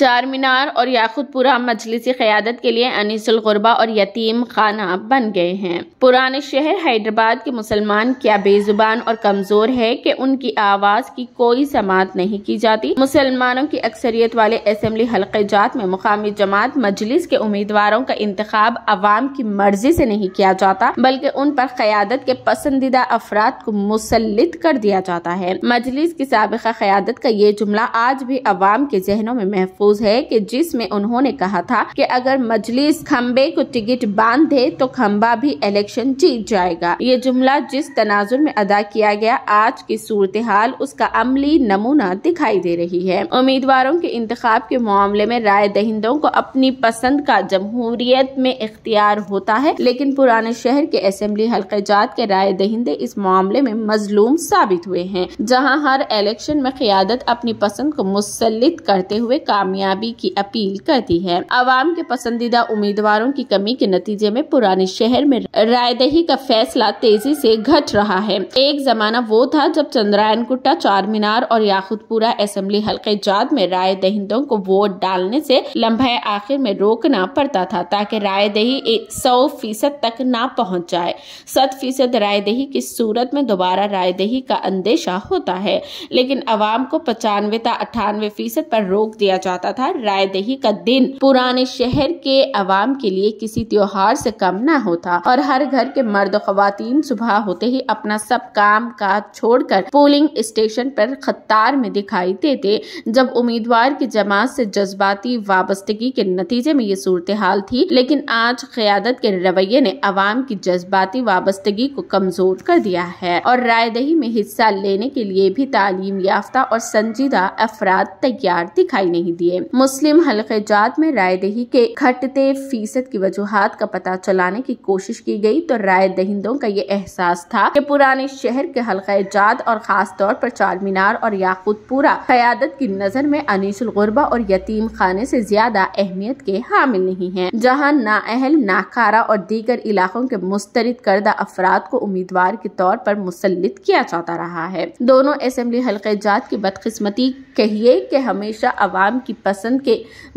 चार मीनार और याकूतपुरा मजलिस क़्यादत के लिए अनिसबा और यतीम खाना बन गए हैं पुराने शहर हैदराबाद के मुसलमान क्या बेजुबान और कमज़ोर है कि उनकी आवाज़ की कोई समात नहीं की जाती मुसलमानों की अक्सरियत वाले असम्बली हल्के जात में मुकामी जमात मजलिस के उम्मीदवारों का इंतखब अवाम की मर्जी से नहीं किया जाता बल्कि उन पर क़्यादत के पसंदीदा अफराद को मुसलित कर दिया जाता है मजलिस की सबका क़्यादत का ये जुमला आज भी अवाम के जहनों में महफूज महफूज है कि जिसमें उन्होंने कहा था कि अगर मजलिस खम्बे को टिकट बांध दे तो खम्बा भी इलेक्शन जीत जाएगा ये जुमला जिस तनाजुर में अदा किया गया आज की सूरत हाल उसका अमली नमूना दिखाई दे रही है उम्मीदवारों के इंतखाब के मामले में राय दहिंदों को अपनी पसंद का जमहूरियत में इख्तियार होता है लेकिन पुराने शहर के असम्बली हल्के जात के राय दहिंदे इस मामले में मजलूम साबित हुए हैं जहाँ हर इलेक्शन में क्यादत अपनी पसंद को मुसलित करते हुए कामयाब कामयाबी की अपील कर दी है आवाम के पसंदीदा उम्मीदवारों की कमी के नतीजे में पुराने शहर में रायदही का फैसला तेजी से घट रहा है एक जमाना वो था जब चंद्रायन गुट्टा चार मीनार और याकूतपुरा असम्बली हल्के जात में राय दहिंदों को वोट डालने से लम्हे आखिर में रोकना पड़ता था ताकि रायदही सौ फीसद तक न पहुँच जाए सत फीसद रायदही की सूरत में दोबारा रायदही का अंदेशा होता है लेकिन अवाम को पचानवे तथा अठानवे फीसद पर रोक दिया जाता जाता था राय दही का दिन पुराने शहर के आवाम के लिए किसी त्योहार से कम न होता और हर घर के मर्द खातन सुबह होते ही अपना सब काम काज छोड़कर पोलिंग स्टेशन पर खतार में दिखाई देते जब उम्मीदवार की जमात से जज्बाती वाबस्तगी के नतीजे में ये सूरत हाल थी लेकिन आज क्यादत के रवैये ने आवाम की जज्बाती वाबस्तगी को कमजोर कर दिया है और रायदही में हिस्सा लेने के लिए भी तालीम याफ्ता और संजीदा अफराद तैयार दिखाई नहीं दिए लिए मुस्लिम हल्के जात में राय दही के घटते फीसद की वजूहत का पता चलाने की कोशिश की गई तो राय दहिंदों का ये एहसास था कि पुराने शहर के हल्के जात और खास तौर पर चार मीनार और याकूतपुरा क्यादत की नजर में अनिसुल गुरबा और यतीम खाने ऐसी ज्यादा अहमियत के हामिल नहीं है जहाँ नाअहल नाकारा और दीगर इलाकों के मुस्तरद करदा अफराद को उम्मीदवार के तौर पर मुसलित किया जाता रहा है दोनों असम्बली हल्के जात की बदकिस्मती कहिए कि हमेशा अवाम की पसंद के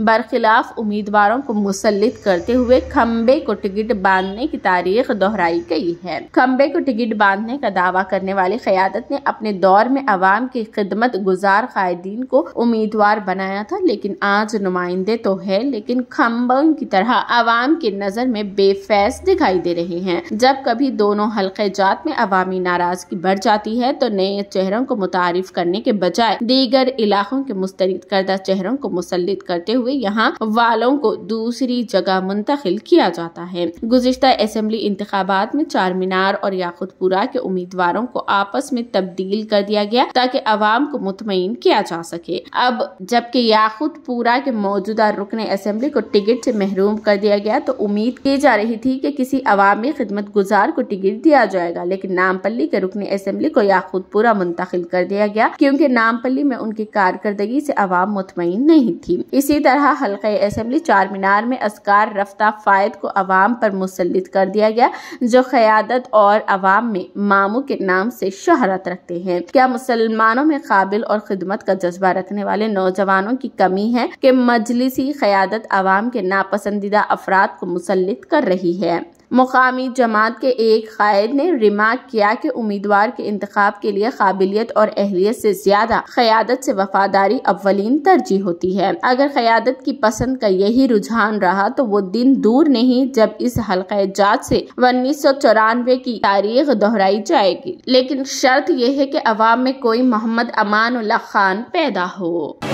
बरखिलाफ उम्मीदवारों को मुसलित करते हुए खम्बे को टिकट बांधने की तारीख दोहराई गई है खम्बे को टिकट बांधने का दावा करने वाली क्यादत ने अपने दौर में अवाम की खिदमत गुजार कायदीन को उम्मीदवार बनाया था लेकिन आज नुमाइंदे तो है लेकिन खम्बों की तरह अवाम की नजर में बेफैस दिखाई दे रहे हैं जब कभी दोनों हल्के जात में अवामी नाराजगी बढ़ जाती है तो नए चेहरों को मुतारफ करने के बजाय दीगर इलाकों के मुस्तरद करदा चेहरों को मुसलित करते हुए यहाँ वालों को दूसरी जगह मुंतकिल किया जाता है गुजशत असम्बली इंतबात में चार मीनार और याकुतपुरा के उम्मीदवारों को आपस में तब्दील कर दिया गया ताकि आवाम को मुतमिन किया जा सके अब जबकि याकुतपुरा के मौजूदा रुकन असम्बली को टिकट से महरूम कर दिया गया तो उम्मीद की जा रही थी कि किसी अवामी खिदमत गुजार को टिकट दिया जाएगा लेकिन नामपल्ली के रुकन असम्बली को याकुतपुरा मुंतकिल कर दिया गया क्योंकि नामपल्ली में उनकी कारकर्दगी से अवाम मुतमिन नहीं नहीं थी इसी तरह हल्के असम्बली चार मीनार में असकार रफ्ता फ़ायद को अवाम पर मुसलित कर दिया गया जो क़्यादत और अवाम में मामू के नाम से शहरत रखते हैं क्या मुसलमानों में काबिल और खिदमत का जज्बा रखने वाले नौजवानों की कमी है की मजलिसी क़्यादत अवाम के नापसंदीदा अफराद को मुसलित कर रही है मुकामी जमात के एक कायद ने रिमार्क किया कि उम्मीदवार के इंतखब के लिए काबिलियत और अहलियत से ज्यादा क़्यादत से वफादारी अवलिन तरजीह होती है अगर क़्यादत की पसंद का यही रुझान रहा तो वो दिन दूर नहीं जब इस हल्का जात से उन्नीस सौ चौरानवे की तारीख दोहराई जाएगी लेकिन शर्त यह है कि अवाम में कोई मोहम्मद अमान खान पैदा हो